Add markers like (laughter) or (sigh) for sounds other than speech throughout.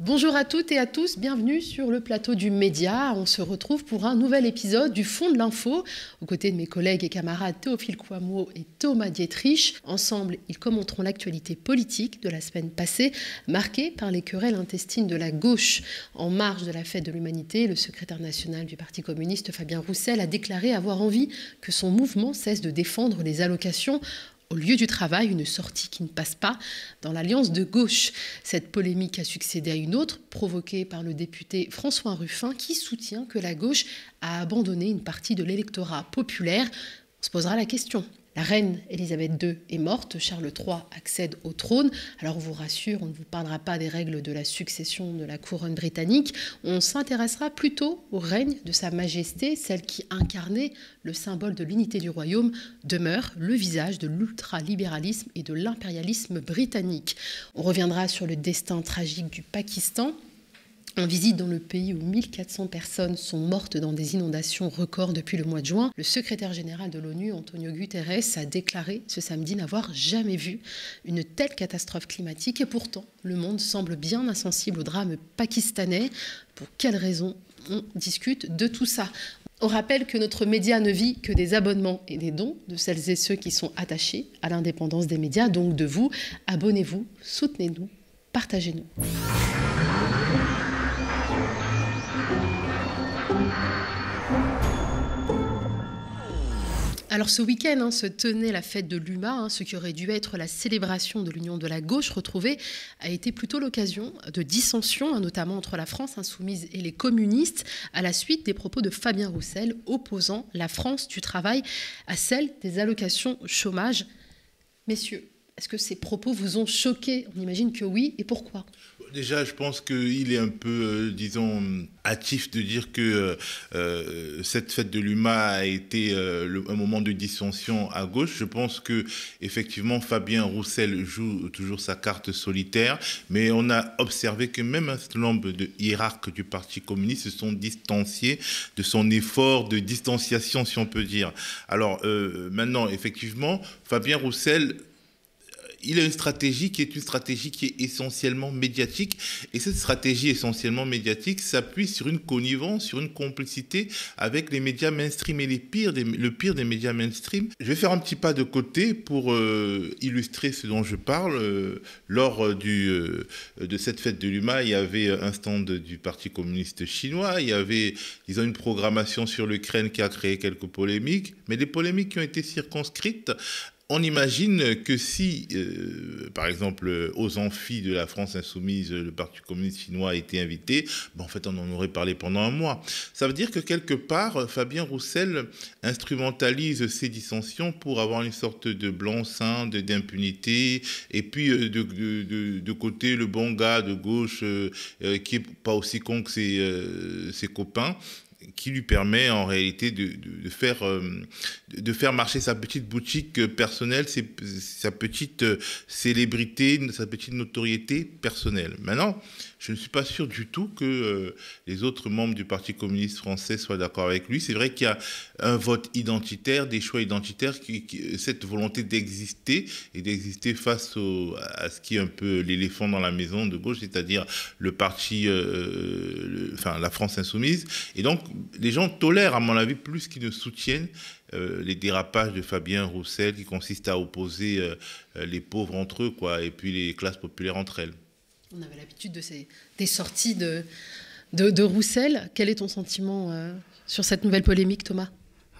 Bonjour à toutes et à tous, bienvenue sur le plateau du Média. On se retrouve pour un nouvel épisode du Fond de l'Info, aux côtés de mes collègues et camarades Théophile Coimeau et Thomas Dietrich. Ensemble, ils commenteront l'actualité politique de la semaine passée, marquée par les querelles intestines de la gauche. En marge de la fête de l'humanité, le secrétaire national du Parti communiste, Fabien Roussel, a déclaré avoir envie que son mouvement cesse de défendre les allocations au lieu du travail, une sortie qui ne passe pas dans l'alliance de gauche. Cette polémique a succédé à une autre, provoquée par le député François Ruffin, qui soutient que la gauche a abandonné une partie de l'électorat populaire. On se posera la question. La reine Élisabeth II est morte, Charles III accède au trône. Alors on vous rassure, on ne vous parlera pas des règles de la succession de la couronne britannique, on s'intéressera plutôt au règne de Sa Majesté, celle qui incarnait le symbole de l'unité du royaume, demeure le visage de l'ultralibéralisme et de l'impérialisme britannique. On reviendra sur le destin tragique du Pakistan en visite dans le pays où 1400 personnes sont mortes dans des inondations records depuis le mois de juin, le secrétaire général de l'ONU, Antonio Guterres, a déclaré ce samedi n'avoir jamais vu une telle catastrophe climatique et pourtant le monde semble bien insensible au drame pakistanais. Pour quelles raisons on discute de tout ça on rappelle que notre média ne vit que des abonnements et des dons de celles et ceux qui sont attachés à l'indépendance des médias, donc de vous. Abonnez-vous, soutenez-nous, partagez-nous. Alors ce week-end hein, se tenait la fête de l'UMA, hein, ce qui aurait dû être la célébration de l'union de la gauche retrouvée, a été plutôt l'occasion de dissensions, hein, notamment entre la France insoumise et les communistes, à la suite des propos de Fabien Roussel opposant la France du travail à celle des allocations chômage. Messieurs, est-ce que ces propos vous ont choqué On imagine que oui, et pourquoi Déjà, je pense qu'il est un peu, euh, disons, hâtif de dire que euh, euh, cette fête de l'UMA a été un moment de dissension à gauche. Je pense que effectivement, Fabien Roussel joue toujours sa carte solitaire, mais on a observé que même un certain nombre de hiérarches du Parti communiste se sont distanciés de son effort de distanciation, si on peut dire. Alors maintenant, effectivement, Fabien Roussel il a une stratégie qui est une stratégie qui est essentiellement médiatique. Et cette stratégie essentiellement médiatique s'appuie sur une connivence, sur une complicité avec les médias mainstream et les pires le pire des médias mainstream. Je vais faire un petit pas de côté pour euh, illustrer ce dont je parle. Euh, lors euh, du, de cette fête de l'UMA, il y avait un stand du Parti communiste chinois. Il y avait, disons, une programmation sur l'Ukraine qui a créé quelques polémiques. Mais des polémiques qui ont été circonscrites on imagine que si, euh, par exemple, aux amphis de la France insoumise, le Parti communiste chinois a été invité, ben, en fait, on en aurait parlé pendant un mois. Ça veut dire que quelque part, Fabien Roussel instrumentalise ces dissensions pour avoir une sorte de blanc-seing, d'impunité, et puis euh, de, côté le bon gars de gauche euh, qui n'est pas aussi con que ses, ses copains qui lui permet en réalité de, faire, euh, de faire marcher sa petite boutique personnelle, sa petite euh, célébrité, sa petite notoriété personnelle. Maintenant, je ne suis pas sûr du tout que euh, les autres membres du Parti communiste français soient d'accord avec lui. C'est vrai qu'il y a un vote identitaire, des choix identitaires, cette volonté d'exister et d'exister face à ce qui est un peu l'éléphant dans la maison de gauche, c'est-à-dire le parti, euh, euh, enfin la France insoumise. Et donc les gens tolèrent, à mon avis, plus qu'ils ne soutiennent les dérapages de Fabien Roussel qui consistent à opposer les pauvres entre eux, quoi, et puis les classes populaires entre elles. On avait l'habitude de des sorties de, de, Roussel. Quel est ton sentiment euh, sur cette nouvelle polémique, Thomas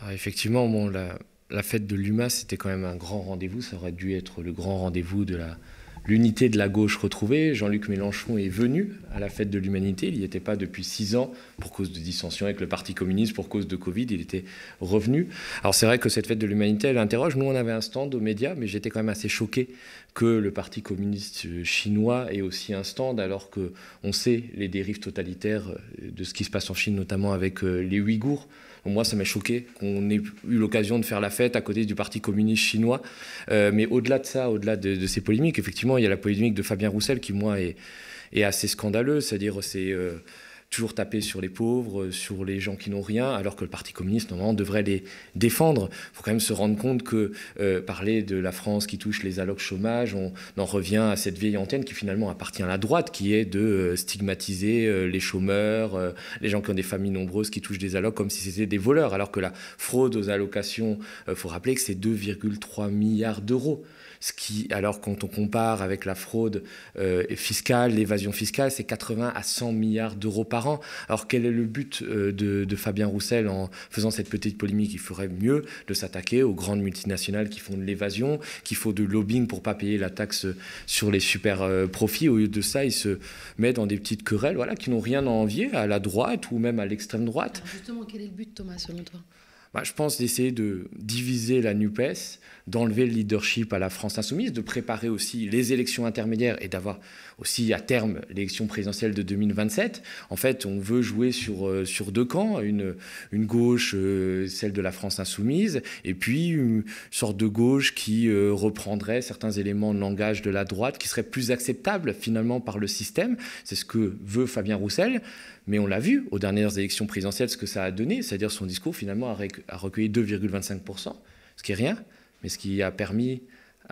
ah, Effectivement, bon, la, la, fête de l'UMA, c'était quand même un grand rendez-vous. Ça aurait dû être le grand rendez-vous de la, l'unité de la gauche retrouvée. Jean-Luc Mélenchon est venu à la fête de l'humanité. Il n'y était pas depuis six ans pour cause de dissension avec le Parti communiste, pour cause de Covid. Il était revenu. Alors c'est vrai que cette fête de l'humanité, elle interroge. Nous, on avait un stand aux médias, mais j'étais quand même assez choqué que le Parti communiste chinois est aussi un stand, alors que on sait les dérives totalitaires euh, de ce qui se passe en Chine, notamment avec euh, les Ouïghours. Moi, ça m'a choqué qu'on ait eu l'occasion de faire la fête à côté du Parti communiste chinois. Euh, mais au-delà de ça, au-delà de, ces polémiques, effectivement, il y a la polémique de Fabien Roussel qui, moi, est, assez scandaleuse. C'est-à-dire, c'est toujours taper sur les pauvres, euh, sur les gens qui n'ont rien, alors que le Parti communiste, normalement, devrait les défendre. Il faut quand même se rendre compte que euh, parler de la France qui touche les allocs chômage, on en revient à cette vieille antenne qui finalement appartient à la droite, qui est de euh, stigmatiser les chômeurs, les gens qui ont des familles nombreuses qui touchent des allocs comme si c'était des voleurs, alors que la fraude aux allocations, il faut rappeler que c'est 2,3 milliards d'euros. Ce qui, alors, quand on compare avec la fraude euh, fiscale, l'évasion fiscale, c'est 80 à 100 milliards d'euros par an. Alors, quel est le but euh, de, Fabien Roussel en faisant cette petite polémique Il ferait mieux de s'attaquer aux grandes multinationales qui font de l'évasion, qui font du lobbying pour pas payer la taxe sur les super euh, profits. Au lieu de ça, il se met dans des petites querelles voilà, qui n'ont rien à envier à la droite ou même à l'extrême droite. justement, quel est le but, Thomas, selon toi bah, je pense d'essayer de diviser la NUPES, d'enlever le leadership à la France insoumise, de préparer aussi les élections intermédiaires et d'avoir aussi à terme l'élection présidentielle de 2027. En fait, on veut jouer sur, euh, sur deux camps, une, une gauche, euh, celle de la France insoumise, et puis une sorte de gauche qui euh, reprendrait certains éléments de langage de la droite qui seraient plus acceptables finalement par le système. C'est ce que veut Fabien Roussel. Mais on l'a vu aux dernières élections présidentielles ce que ça a donné, c'est-à-dire son discours finalement a, recueilli 2,25%, ce qui est rien, mais ce qui a permis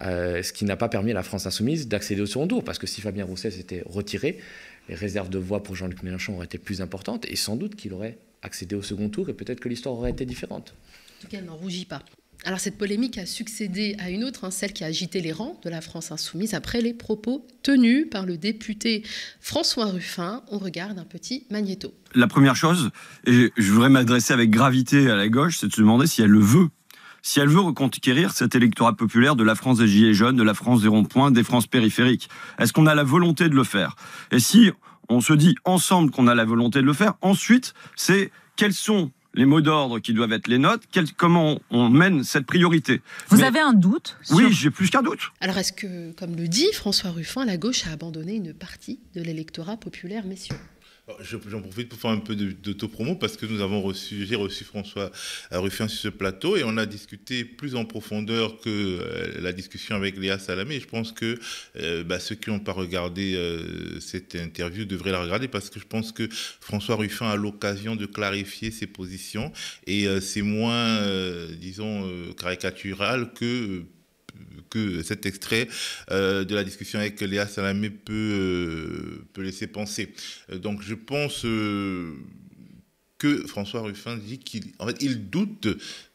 euh, ce qui n'a pas permis à la France insoumise d'accéder au second tour, parce que si Fabien Rousset s'était retiré, les réserves de voix pour Jean-Luc Mélenchon auraient été plus importantes, et sans doute qu'il aurait accédé au second tour, et peut-être que l'histoire aurait été différente. En tout cas, n'en rougit pas. Alors cette polémique a succédé à une autre, hein, celle qui a agité les rangs de la France insoumise après les propos tenus par le député François Ruffin. On regarde un petit magnéto. La première chose, et je voudrais m'adresser avec gravité à la gauche, c'est de se demander si elle le veut, si elle veut reconquérir cet électorat populaire de la France des Gilets jaunes, de la France des ronds-points, des France périphériques Est-ce qu'on a la volonté de le faire Et si on se dit ensemble qu'on a la volonté de le faire, ensuite, c'est quels sont les mots d'ordre qui doivent être les notes, comment on mène cette priorité. Vous avez un doute Oui, j'ai plus qu'un doute. Alors est-ce que, comme le dit François Ruffin, la gauche a abandonné une partie de l'électorat populaire, messieurs J'en profite pour faire un peu d'autopromo parce que nous avons reçu, j'ai reçu François euh, Ruffin sur ce plateau et on a discuté plus en profondeur que euh, la discussion avec Léa Salamé. je pense que euh, bah, ceux qui n'ont pas regardé cette interview devraient la regarder parce que je pense que François Ruffin a l'occasion de clarifier ses positions et c'est moins, disons, caricatural que que cet extrait euh, de la discussion avec Léa Salamé peut, euh, peut laisser penser. Euh, donc je pense que François Ruffin dit qu'il fait, il doute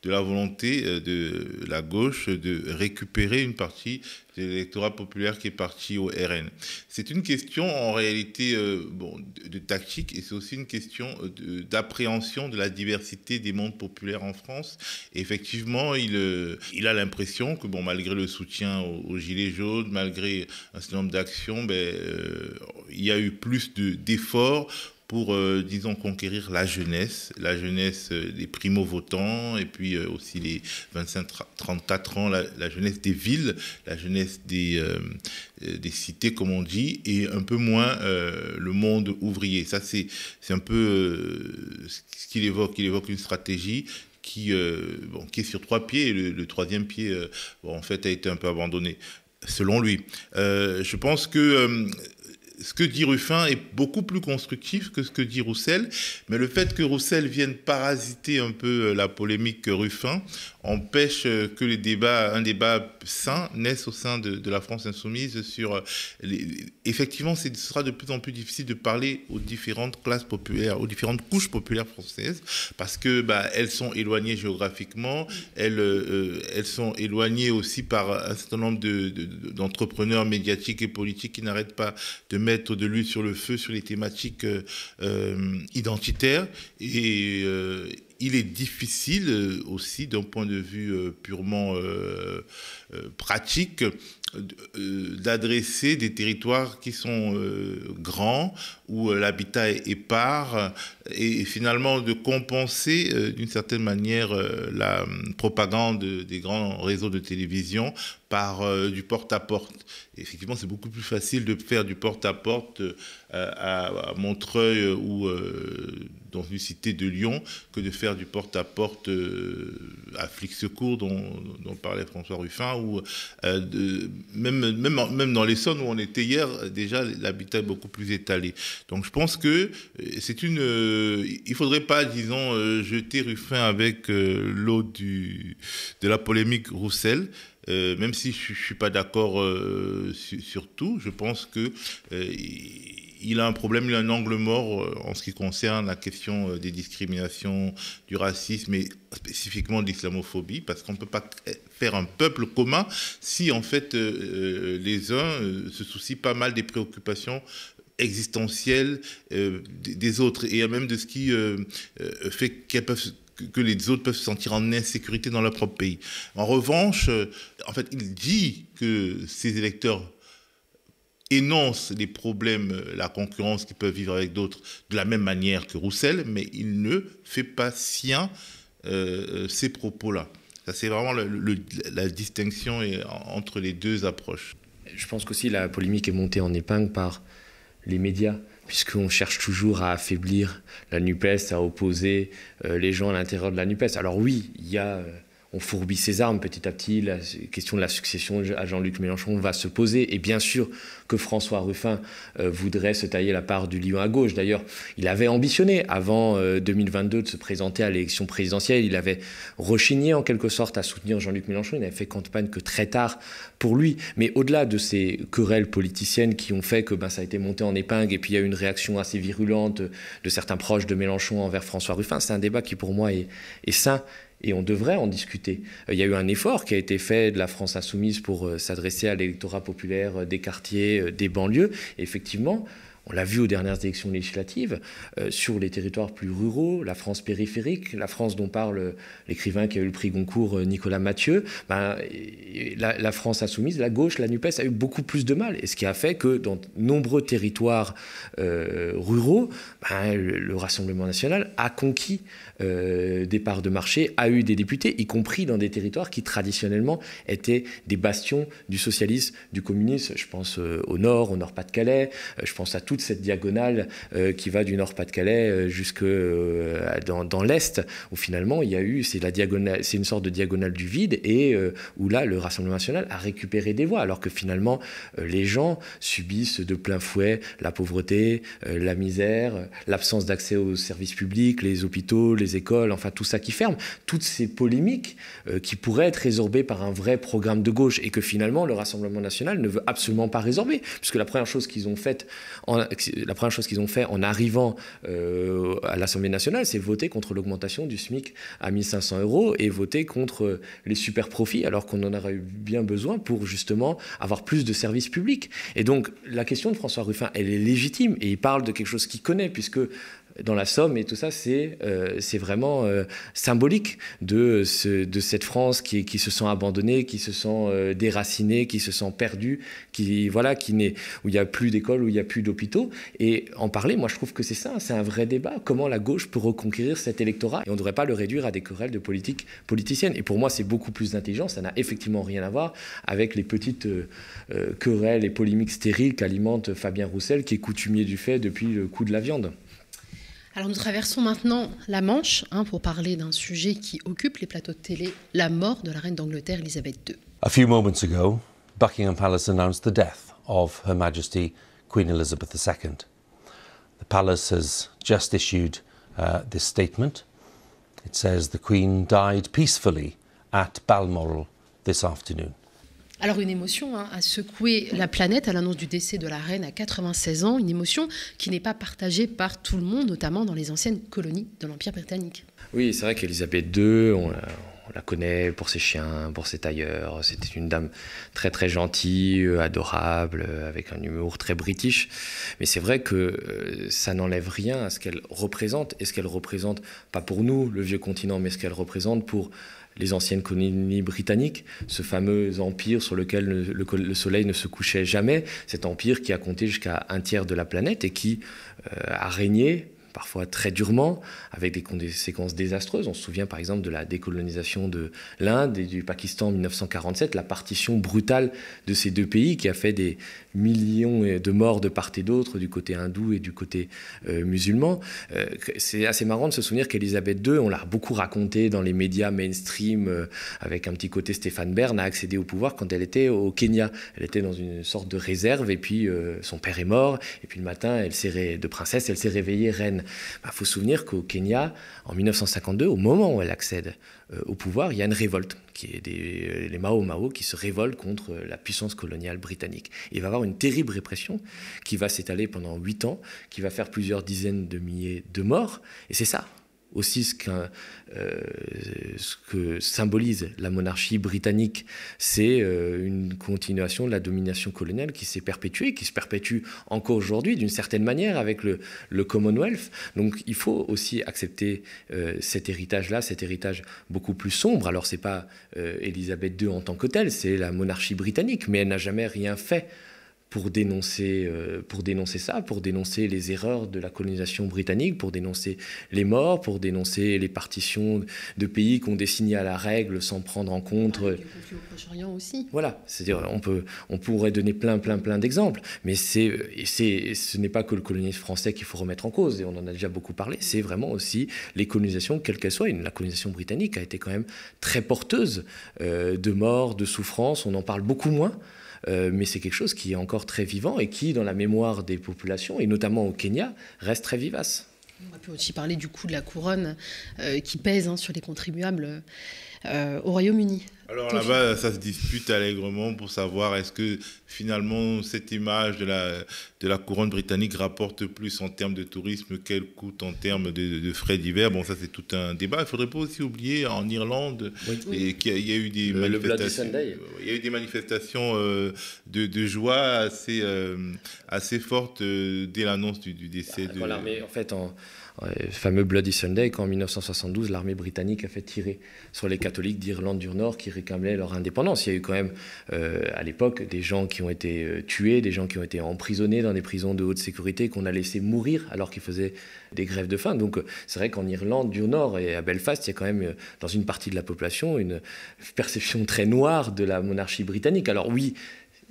de la volonté euh, de la gauche de récupérer une partie de l'électorat populaire qui est parti au RN. C'est une question en réalité euh, bon, de, tactique et c'est aussi une question euh, d'appréhension de, la diversité des mondes populaires en France. effectivement, il, il a l'impression que bon, malgré le soutien aux, Gilet Gilets jaunes, malgré un certain nombre d'actions, ben, il y a eu plus d'efforts pour, euh, disons, conquérir la jeunesse, la jeunesse euh, des primo-votants et puis euh, aussi les 25-34 ans, la, jeunesse des villes, la jeunesse des, cités, comme on dit, et un peu moins le monde ouvrier. Ça, c'est un peu ce qu'il évoque. Il évoque une stratégie qui, bon, est sur trois pieds, et le, troisième pied, en fait, a été un peu abandonné, selon lui. je pense que ce que dit Ruffin est beaucoup plus constructif que ce que dit Roussel, mais le fait que Roussel vienne parasiter un peu euh, la polémique Ruffin empêche euh, que les débats, un débat sain naisse au sein de, la France insoumise sur... Euh, effectivement, ce sera de plus en plus difficile de parler aux différentes classes populaires, aux différentes couches populaires françaises, parce que bah, elles sont éloignées géographiquement, elles, elles sont éloignées aussi par un certain nombre d'entrepreneurs de, médiatiques et politiques qui n'arrêtent pas de mettre de l'huile sur le feu sur les thématiques euh, euh, identitaires et euh, il est difficile aussi d'un point de vue purement pratique d'adresser des territoires qui sont euh, grands, où euh, l'habitat est épars, euh, et, finalement de compenser d'une certaine manière la propagande des grands réseaux de télévision par du porte-à-porte. Effectivement, c'est beaucoup plus facile de faire du porte-à-porte -à, Montreuil ou dans une cité de Lyon que de faire du porte-à-porte -à, -porte, à porte secours dont, dont, parlait François Ruffin ou de même, même, même dans zones où on était hier, déjà l'habitat est beaucoup plus étalé. Donc je pense que euh, c'est une. Euh, il ne faudrait pas, disons, euh, jeter Ruffin avec l'eau l'eau de la polémique Roussel. même si je ne suis pas d'accord sur, sur, tout, je pense que il a un problème, il a un angle mort euh, en ce qui concerne la question euh, des discriminations, du racisme et spécifiquement de l'islamophobie, parce qu'on ne peut pas faire un peuple commun si en fait euh, les uns se soucient pas mal des préoccupations existentielles des autres et même de ce qui fait que les autres peuvent se sentir en insécurité dans leur propre pays. En revanche, en fait, il dit que ces électeurs énonce les problèmes, euh, la concurrence qu'ils peuvent vivre avec d'autres de la même manière que Roussel, mais il ne fait pas sien euh, euh, ces propos-là. Ça, c'est vraiment la distinction entre les deux approches. Je pense qu'aussi la polémique est montée en épingle par les médias, puisqu'on cherche toujours à affaiblir la NUPES, à opposer les gens à l'intérieur de la NUPES. Alors oui, il y a on fourbit ses armes petit à petit. La question de la succession à Jean-Luc Mélenchon va se poser. Et bien sûr que François Ruffin euh, voudrait se tailler la part du lion à gauche. D'ailleurs, il avait ambitionné avant 2022 euh, de se présenter à l'élection présidentielle. Il avait rechigné en quelque sorte à soutenir Jean-Luc Mélenchon. Il n'avait fait campagne que très tard pour lui. Mais au-delà de ces querelles politiciennes qui ont fait que ben, ça a été monté en épingle et puis il y a eu une réaction assez virulente de certains proches de Mélenchon envers François Ruffin, c'est un débat qui pour moi est, est sain et on devrait en discuter. Euh, il y a eu un effort qui a été fait de la France insoumise pour euh, s'adresser à l'électorat populaire euh, des quartiers, des banlieues. effectivement, on l'a vu aux dernières élections législatives, euh, sur les territoires plus ruraux, la France périphérique, la France dont parle l'écrivain qui a eu le prix Goncourt, euh, Nicolas Mathieu, ben, la, France insoumise, la gauche, la NUPES a eu beaucoup plus de mal. Et ce qui a fait que dans nombreux territoires euh, ruraux, ben, le, Rassemblement national a conquis des parts de marché, a eu des députés, y compris dans des territoires qui traditionnellement étaient des bastions du socialisme, du communisme. Je pense au Nord, au Nord-Pas-de-Calais, je pense à tout cette diagonale euh, qui va du Nord-Pas-de-Calais euh, jusque euh, dans, l'Est, où finalement il y a eu, c'est la diagonale, c'est une sorte de diagonale du vide et où là le Rassemblement national a récupéré des voix, alors que finalement les gens subissent de plein fouet la pauvreté, la misère, l'absence d'accès aux services publics, les hôpitaux, les écoles, enfin tout ça qui ferme, toutes ces polémiques qui pourraient être résorbées par un vrai programme de gauche et que finalement le Rassemblement national ne veut absolument pas résorber, puisque la première chose qu'ils ont faite en, la première chose qu'ils ont fait en arrivant euh, à l'Assemblée nationale, c'est voter contre l'augmentation du SMIC à 1500 euros et voter contre euh, les super profits, alors qu'on en aurait eu bien besoin pour justement avoir plus de services publics. Et donc, la question de François Ruffin, elle est légitime et il parle de quelque chose qu'il connaît, puisque dans la Somme. Et tout ça, c'est euh, vraiment euh, symbolique de, de cette France qui, qui se sent abandonnée, qui se sent euh, déracinée, qui se sent perdue, qui, voilà, qui n'est, où il n'y a plus d'école, où il n'y a plus d'hôpitaux. Et en parler, moi, je trouve que c'est ça, c'est un vrai débat. Comment la gauche peut reconquérir cet électorat Et on ne devrait pas le réduire à des querelles de politique politicienne. Et pour moi, c'est beaucoup plus intelligent. Ça n'a effectivement rien à voir avec les petites querelles et polémiques stériles qu'alimente Fabien Roussel, qui est coutumier du fait depuis le coup de la viande. Alors nous traversons maintenant la Manche hein, pour parler d'un sujet qui occupe les plateaux de télé, la mort de la reine d'Angleterre Elizabeth II. A few moments ago, Buckingham Palace announced the death of Her Majesty Queen Elizabeth II. The palace has just issued uh, this statement. It says the Queen died peacefully at Balmoral this afternoon. Alors une émotion hein, a secoué la planète à l'annonce du décès de la reine à 96 ans, une émotion qui n'est pas partagée par tout le monde, notamment dans les anciennes colonies de l'Empire britannique. Oui, c'est vrai qu'Elisabeth II, la, on la, connaît pour ses chiens, pour ses tailleurs. C'était une dame très très gentille, euh, adorable, euh, avec un humour très british. Mais c'est vrai que euh, ça n'enlève rien à ce qu'elle représente, et ce qu'elle représente, pas pour nous, le vieux continent, mais ce qu'elle représente pour les anciennes colonies britanniques, ce fameux empire sur lequel le, soleil ne se couchait jamais, cet empire qui a compté jusqu'à un tiers de la planète et qui euh, a régné parfois très durement, avec des conséquences désastreuses. On se souvient par exemple de la décolonisation de l'Inde et du Pakistan en 1947, la partition brutale de ces deux pays qui a fait des millions de morts de part et d'autre, du côté hindou et du côté euh, musulman. Euh, c'est assez marrant de se souvenir qu'Elisabeth II, on l'a beaucoup raconté dans les médias mainstream, euh, avec un petit côté Stéphane Bern, a accédé au pouvoir quand elle était au Kenya. Elle était dans une sorte de réserve et puis son père est mort. Et puis le matin, elle s'est de princesse, elle s'est réveillée reine. Il bah, faut se souvenir qu'au Kenya, en 1952, au moment où elle accède euh, au pouvoir, il y a une révolte, qui est euh, les Mao Mao qui se révoltent contre euh, la puissance coloniale britannique. il va y avoir une terrible répression qui va s'étaler pendant huit ans, qui va faire plusieurs dizaines de milliers de morts. Et c'est ça, aussi ce, euh, ce que symbolise la monarchie britannique, c'est euh, une continuation de la domination coloniale qui s'est perpétuée, qui se perpétue encore aujourd'hui d'une certaine manière avec le, Commonwealth. Donc il faut aussi accepter euh, cet héritage-là, cet héritage beaucoup plus sombre. Alors c'est pas Élisabeth II en tant que telle, c'est la monarchie britannique, mais elle n'a jamais rien fait pour dénoncer, euh, pour dénoncer ça, pour dénoncer les erreurs de la colonisation britannique, pour dénoncer les morts, pour dénoncer les partitions de pays qu'on dessinait à la règle sans prendre en compte. Ah, euh, aussi. Voilà, c'est-à-dire on peut, on pourrait donner plein, plein, plein d'exemples, mais c'est, c'est, ce n'est pas que le colonisme français qu'il faut remettre en cause, et on en a déjà beaucoup parlé. C'est vraiment aussi les colonisations, quelles qu'elles soient. La colonisation britannique a été quand même très porteuse euh, de morts, de souffrances. On en parle beaucoup moins. Euh, mais c'est quelque chose qui est encore très vivant et qui, dans la mémoire des populations, et notamment au Kenya, reste très vivace. On peut aussi parler du coût de la couronne euh, qui pèse hein, sur les contribuables euh, au Royaume-Uni. Alors là-bas, ça se dispute allègrement pour savoir est-ce que finalement cette image de la, de la couronne britannique rapporte plus en termes de tourisme qu'elle coûte en termes de, frais divers. Bon, ça c'est tout un débat. Il ne faudrait pas aussi oublier en Irlande qu'il y, a eu des manifestations. il y a eu des manifestations euh, de, joie assez, euh, assez fortes euh, dès l'annonce du, décès. Bah, de... l'armée, en fait, en le fameux Bloody Sunday quand en 1972 l'armée britannique a fait tirer sur les catholiques d'Irlande du Nord qui réclamaient leur indépendance. Il y a eu quand même euh, à l'époque des gens qui ont été euh, tués, des gens qui ont été emprisonnés dans des prisons de haute sécurité qu'on a laissé mourir alors qu'ils faisaient des grèves de faim. Donc euh, c'est vrai qu'en Irlande du Nord et à Belfast, il y a quand même dans une partie de la population une perception très noire de la monarchie britannique. Alors oui,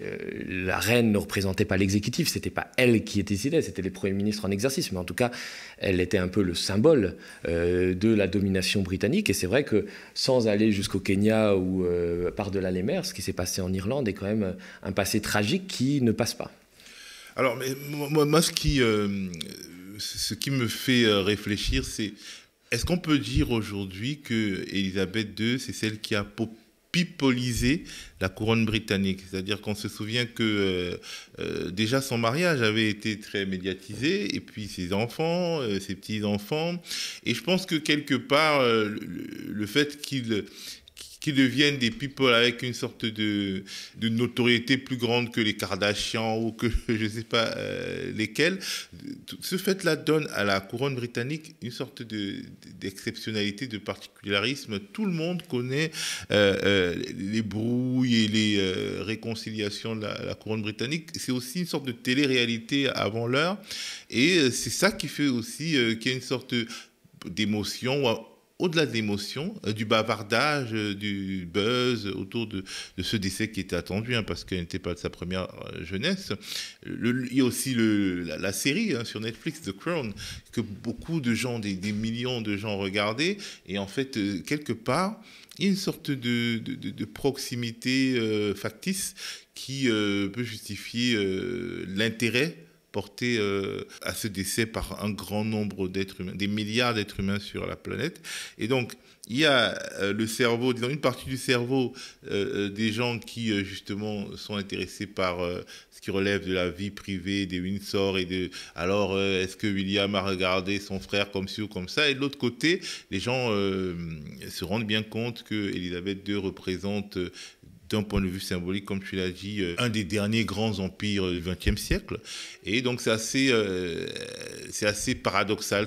euh, la reine ne représentait pas l'exécutif, c'était pas elle qui décidait, c'était les premiers ministres en exercice, mais en tout cas, elle était un peu le symbole euh, de la domination britannique. Et c'est vrai que sans aller jusqu'au Kenya ou euh, par-delà les mers, ce qui s'est passé en Irlande est quand même un passé tragique qui ne passe pas. Alors, moi, ce, qui, ce qui me fait réfléchir, c'est est-ce qu'on peut dire aujourd'hui que Elisabeth II, c'est celle qui a la couronne britannique. C'est-à-dire qu'on se souvient que euh, euh, déjà son mariage avait été très médiatisé, et puis ses enfants, euh, ses petits-enfants. Et je pense que quelque part, le, fait qu'il qui deviennent des people avec une sorte de, notoriété plus grande que les Kardashians ou que (laughs) je ne sais pas euh, lesquels. Ce fait-là donne à la couronne britannique une sorte d'exceptionnalité, de, particularisme. Tout le monde connaît euh, euh, les brouilles et les réconciliations de la, la couronne britannique. C'est aussi une sorte de télé-réalité avant l'heure. Et c'est ça qui fait aussi qu'il y a une sorte d'émotion au-delà de l'émotion, euh, du bavardage, euh, du buzz autour de, ce décès qui était attendu, hein, parce qu'elle n'était pas de sa première euh, jeunesse. il y a aussi la, série hein, sur Netflix, The Crown, que beaucoup de gens, des, millions de gens regardaient. Et en fait, quelque part, il y a une sorte de, proximité factice qui peut justifier l'intérêt porté euh, à ce décès par un grand nombre d'êtres humains, des milliards d'êtres humains sur la planète. Et donc, il y a euh, le cerveau, disons une partie du cerveau euh, des gens qui justement sont intéressés par ce qui relève de la vie privée des Windsor et de alors est-ce que William a regardé son frère comme ci ou comme ça et de l'autre côté les gens se rendent bien compte que Elisabeth II représente d'un point de vue symbolique, comme tu l'as dit, euh, un des derniers grands empires du XXe siècle. Et donc c'est assez, euh, c'est assez paradoxal.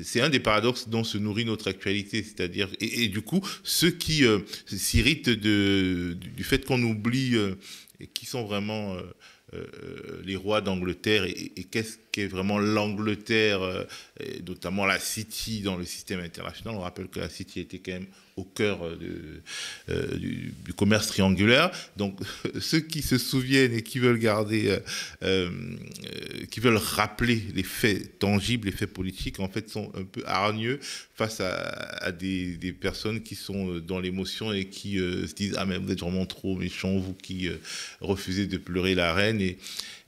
C'est un des paradoxes dont se nourrit notre actualité. C'est-à-dire, et, du coup, ceux qui euh, s'irritent de, du fait qu'on oublie qui sont vraiment les rois d'Angleterre et, et qu'est-ce qui est vraiment l'Angleterre, euh, notamment la City dans le système international. On rappelle que la City était quand même au cœur euh, de, euh, du, commerce triangulaire. Donc (laughs) ceux qui se souviennent et qui veulent garder, qui veulent rappeler les faits tangibles, les faits politiques, en fait, sont un peu hargneux face à, des, personnes qui sont dans l'émotion et qui se disent ah mais vous êtes vraiment trop méchants, vous qui refusez de pleurer la reine. Et,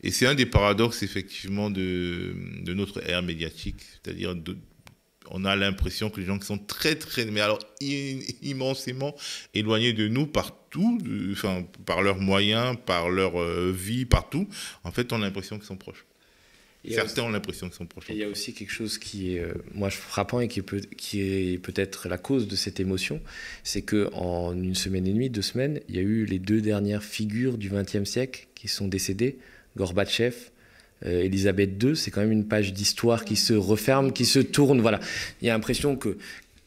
et c'est un des paradoxes effectivement de de, notre ère médiatique. C'est-à-dire, on a l'impression que les gens qui sont très, très, mais alors immensément éloignés de nous partout, par leurs moyens, par leur euh, vie, partout, en fait, on a l'impression qu'ils sont proches. Certains ont l'impression qu'ils sont proches. Il y a aussi quelque chose qui est, euh, moi moi, frappant et qui, peut, qui est peut-être la cause de cette émotion, c'est que en une semaine et demie, deux semaines, il y a eu les deux dernières figures du XXe siècle qui sont décédées, Gorbatchev euh, Élisabeth II, c'est quand même une page d'histoire qui se referme, qui se tourne. Voilà, il y a l'impression que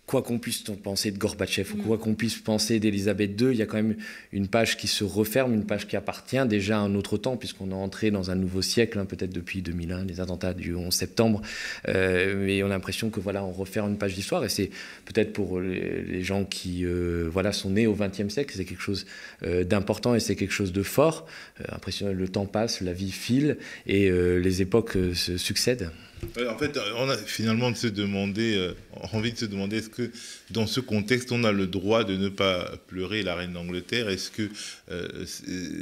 quoi qu'on puisse penser de Gorbatchev ou mm. quoi qu'on puisse penser d'Elisabeth II, il y a quand même une page qui se referme, une page qui appartient déjà à un autre temps, puisqu'on est entré dans un nouveau siècle, hein, peut-être depuis 2001, les attentats du 11 septembre. Euh, mais on a l'impression que voilà, on referme une page d'histoire, et c'est peut-être pour les, gens qui euh, voilà sont nés au XXe siècle, c'est quelque chose euh, d'important et c'est quelque chose de fort. impressionnant, le temps passe, la vie file, et les époques se succèdent. En fait, euh, on a finalement se demander, euh, envie de se demander, est-ce que dans ce contexte, on a le droit de ne pas pleurer la reine d'Angleterre Est-ce que euh,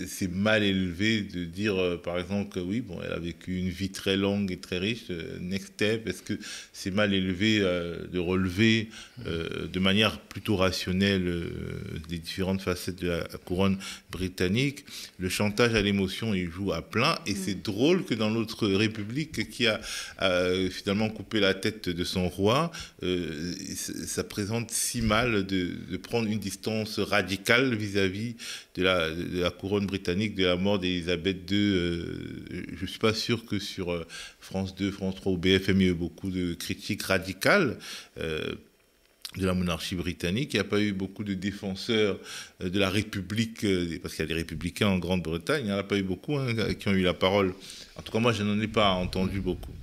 c'est mal élevé de dire, par exemple, que oui, bon, elle a vécu une vie très longue et très riche, next step Est-ce que c'est mal élevé de relever de manière plutôt rationnelle des différentes facettes de la couronne britannique Le chantage à l'émotion, il joue à plein, et mm. c'est drôle que dans l'autre république qui a euh, finalement coupé la tête de son roi, euh, ça présente si mal de, prendre une distance radicale vis-à-vis de, la, couronne britannique, de la mort d'Elisabeth II. Euh, je ne suis pas sûr que sur France 2, France 3 ou BFM, il y ait eu beaucoup de critiques radicales. de la monarchie britannique. Il n'y a pas eu beaucoup de défenseurs de la République, parce qu'il y a des républicains en Grande-Bretagne, hein, il n'y en a pas eu beaucoup hein, qui ont eu la parole. En tout cas, moi, je n'en ai pas entendu beaucoup.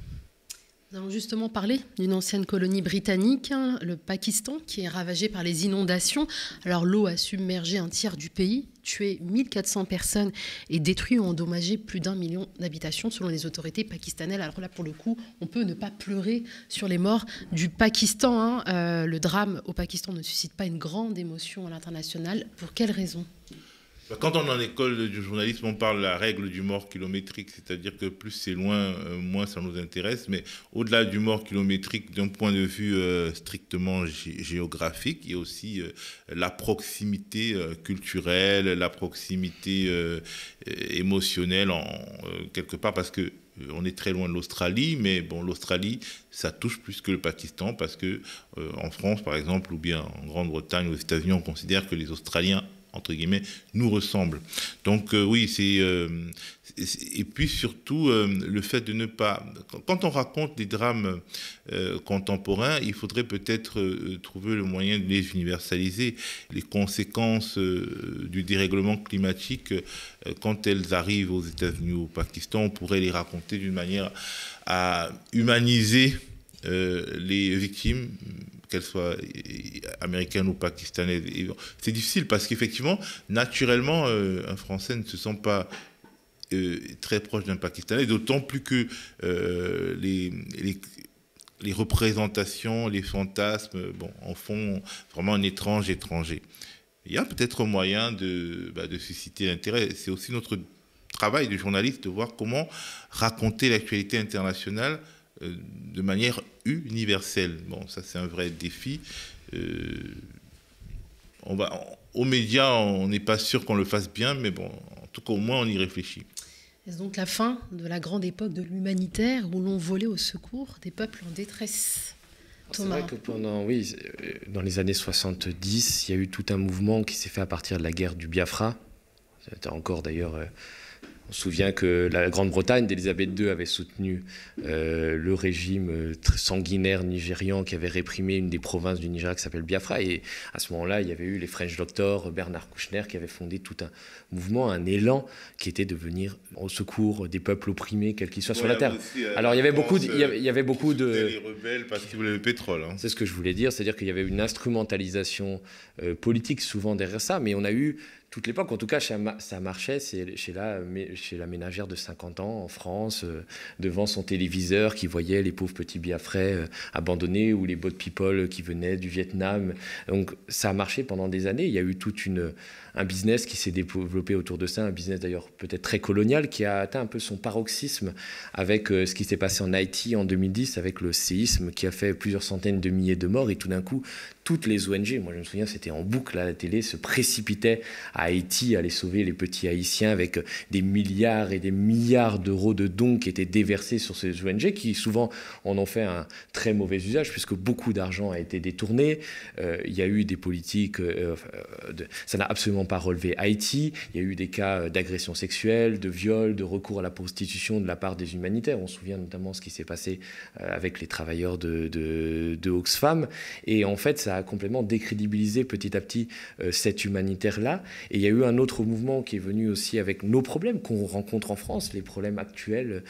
Nous allons justement parler d'une ancienne colonie britannique, hein, le Pakistan, qui est ravagée par les inondations. Alors l'eau a submergé un tiers du pays, tué 1400 personnes et détruit ou endommagé plus d'un million d'habitations selon les autorités pakistanaises. Alors là, pour le coup, on peut ne pas pleurer sur les morts du Pakistan. Hein. Euh, le drame au Pakistan ne suscite pas une grande émotion à l'international. Pour quelles raisons bah, quand on est en école du journalisme, on parle de la règle du mort kilométrique, c'est-à-dire que plus c'est loin, euh, moins ça nous intéresse. Mais au-delà du mort kilométrique, d'un point de vue euh, strictement géographique, il y a aussi euh, la proximité culturelle, la proximité émotionnelle, en, quelque part, parce que on est très loin de l'Australie, mais bon, l'Australie, ça touche plus que le Pakistan parce que en France, par exemple, ou bien en Grande-Bretagne, aux États-Unis, on considère que les Australiens entre guillemets, nous ressemble. Donc euh, oui, euh, c'est... et puis surtout, euh, le fait de ne pas... Quand on raconte des drames contemporains, il faudrait peut-être trouver le moyen de les universaliser. Les conséquences du dérèglement climatique, quand elles arrivent aux États-Unis ou au Pakistan, on pourrait les raconter d'une manière à humaniser les victimes qu'elle soit euh, euh, américaine ou pakistanaise, C'est difficile parce qu'effectivement, naturellement, euh, un Français ne se sent pas très proche d'un Pakistanais, d'autant plus que les, les, représentations, les fantasmes bon, en font vraiment un étrange étranger. Il y a peut-être moyen de, bah, de susciter l'intérêt. C'est aussi notre travail de journaliste de voir comment raconter l'actualité internationale euh, de manière universelle. Bon, ça c'est un vrai défi. Euh, on va, aux médias, on n'est pas sûr qu'on le fasse bien, mais bon, en tout cas au moins on y réfléchit. Est-ce donc la fin de la grande époque de l'humanitaire où l'on volait au secours des peuples en détresse c'est vrai que pendant, oui, dans les années 70, il y a eu tout un mouvement qui s'est fait à partir de la guerre du Biafra. C'était encore d'ailleurs euh, on se souvient que la Grande-Bretagne d'Élisabeth II avait soutenu euh, le régime euh, sanguinaire nigérian qui avait réprimé une des provinces du Nigeria qui s'appelle Biafra. Et à ce moment-là, il y avait eu les French Doctors, Bernard Kouchner, qui avait fondé tout un mouvement, un élan qui était de venir au secours des peuples opprimés, quels qu'ils soient sur la Terre. Alors il y avait beaucoup, de, il y avait, y avait beaucoup de. rebelles parce qu'ils voulaient le pétrole. Hein. C'est ce que je voulais dire, c'est-à-dire qu'il y avait une instrumentalisation euh, politique souvent derrière ça, mais on a eu toute l'époque. En tout cas, ça marchait chez la, ménagère de 50 ans en France, euh, devant son téléviseur qui voyait les pauvres petits biafrais euh, abandonnés ou les de people qui venaient du Vietnam. Donc ça a marché pendant des années. Il y a eu toute une, un business qui s'est développé autour de ça, un business d'ailleurs peut-être très colonial, qui a atteint un peu son paroxysme avec euh, ce qui s'est passé en Haïti en 2010, avec le séisme qui a fait plusieurs centaines de milliers de morts, et tout d'un coup, toutes les ONG, moi je me souviens c'était en boucle à la télé, se précipitaient à Haïti, à aller sauver les petits Haïtiens avec des milliards et des milliards d'euros de dons qui étaient déversés sur ces ONG, qui souvent en ont fait un très mauvais usage, puisque beaucoup d'argent a été détourné, euh, il y a eu des politiques, euh, de, ça n'a absolument pas relevé. Haïti, il y a eu des cas euh, d'agression sexuelle, de viol, de recours à la prostitution de la part des humanitaires. On se souvient notamment ce qui s'est passé euh, avec les travailleurs de, de, Oxfam. Et en fait, ça a complètement décrédibilisé petit à petit euh, cet humanitaire-là. Et il y a eu un autre mouvement qui est venu aussi avec nos problèmes qu'on rencontre en France, les problèmes actuels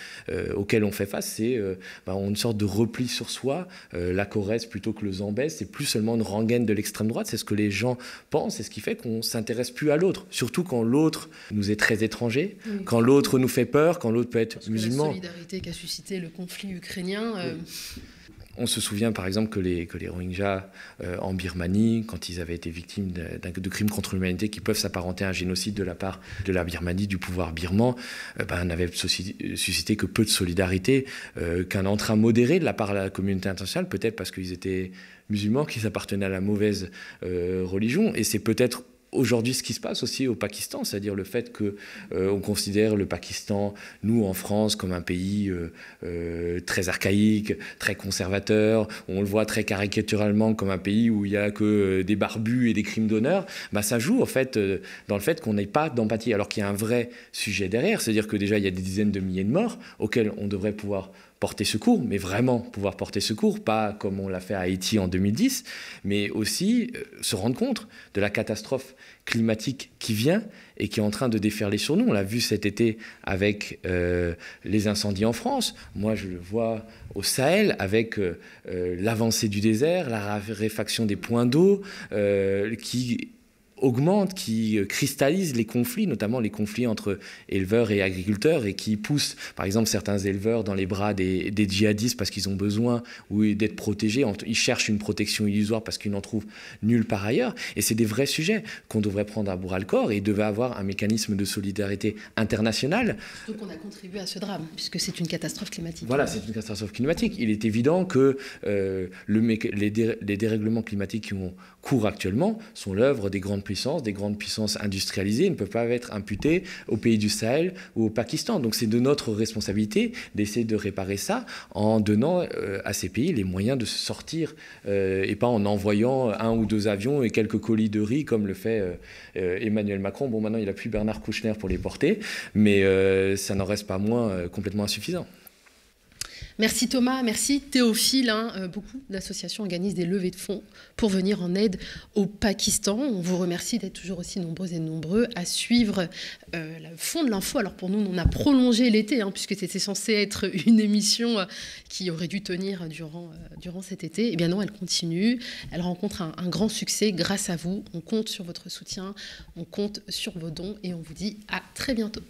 auxquels on fait face. C'est bah, une sorte de repli sur soi. la Corrèze plutôt que le zambès c'est plus seulement une rengaine de l'extrême droite. C'est ce que les gens pensent. C'est ce qui fait qu'on s'intéresse plus à l'autre, surtout quand l'autre nous est très étranger, quand l'autre nous fait peur, quand l'autre peut être musulman. la solidarité qu'a suscité le conflit ukrainien. Euh, On se souvient par exemple que les, Rohingyas euh, en Birmanie, quand ils avaient été victimes de, crimes contre l'humanité qui peuvent s'apparenter à un génocide de la part de la Birmanie, du pouvoir birman, euh, ben, n'avaient suscité que peu de solidarité, qu'un entrain modéré de la part de la communauté internationale, peut-être parce qu'ils étaient musulmans, qu'ils appartenaient à la mauvaise religion. Et c'est peut-être aujourd'hui ce qui se passe aussi au Pakistan, c'est-à-dire le fait que euh, on considère le Pakistan, nous en France, comme un pays euh, euh, très archaïque, très conservateur. On le voit très caricaturalement comme un pays où il n'y a que des barbus et des crimes d'honneur. Bah, ça joue en fait dans le fait qu'on n'ait pas d'empathie, alors qu'il y a un vrai sujet derrière, c'est-à-dire que déjà il y a des dizaines de milliers de morts auxquels on devrait pouvoir porter secours, mais vraiment pouvoir porter secours, pas comme on l'a fait à Haïti en 2010, mais aussi euh, se rendre compte de la catastrophe climatique qui vient et qui est en train de déferler sur nous. On l'a vu cet été avec euh, les incendies en France. Moi, je le vois au Sahel avec euh, l'avancée du désert, la raréfaction des points d'eau qui augmente, qui euh, cristallise les conflits, notamment les conflits entre éleveurs et agriculteurs, et qui pousse, par exemple, certains éleveurs dans les bras des, djihadistes parce qu'ils ont besoin ou d'être protégés. Ils cherchent une protection illusoire parce qu'ils n'en trouvent nulle part ailleurs. Et c'est des vrais sujets qu'on devrait prendre à bras le corps et devait avoir un mécanisme de solidarité internationale. Surtout qu'on a contribué à ce drame, puisque c'est une catastrophe climatique. Voilà, c'est une catastrophe climatique. Il est évident que euh, le, les, dérèglements climatiques qui ont cours actuellement sont l'œuvre des grandes des grandes puissances industrialisées, ne peuvent pas être imputées aux pays du Sahel ou au Pakistan. Donc c'est de notre responsabilité d'essayer de réparer ça en donnant euh, à ces pays les moyens de se sortir euh, et pas en envoyant un ou deux avions et quelques colis de riz comme le fait euh, Emmanuel Macron. Bon, maintenant il a plus Bernard Kouchner pour les porter, mais ça n'en reste pas moins complètement insuffisant. Merci Thomas, merci Théophile. Hein, euh, beaucoup d'associations organisent des levées de fonds pour venir en aide au Pakistan. On vous remercie d'être toujours aussi nombreux et nombreux à suivre euh, le fond de l'info. Alors pour nous, on a prolongé l'été, hein, puisque c'était censé être (laughs) une émission euh, qui aurait dû tenir durant, durant cet été. Eh bien non, elle continue. Elle rencontre un grand succès grâce à vous. On compte sur votre soutien, on compte sur vos dons et on vous dit à très bientôt.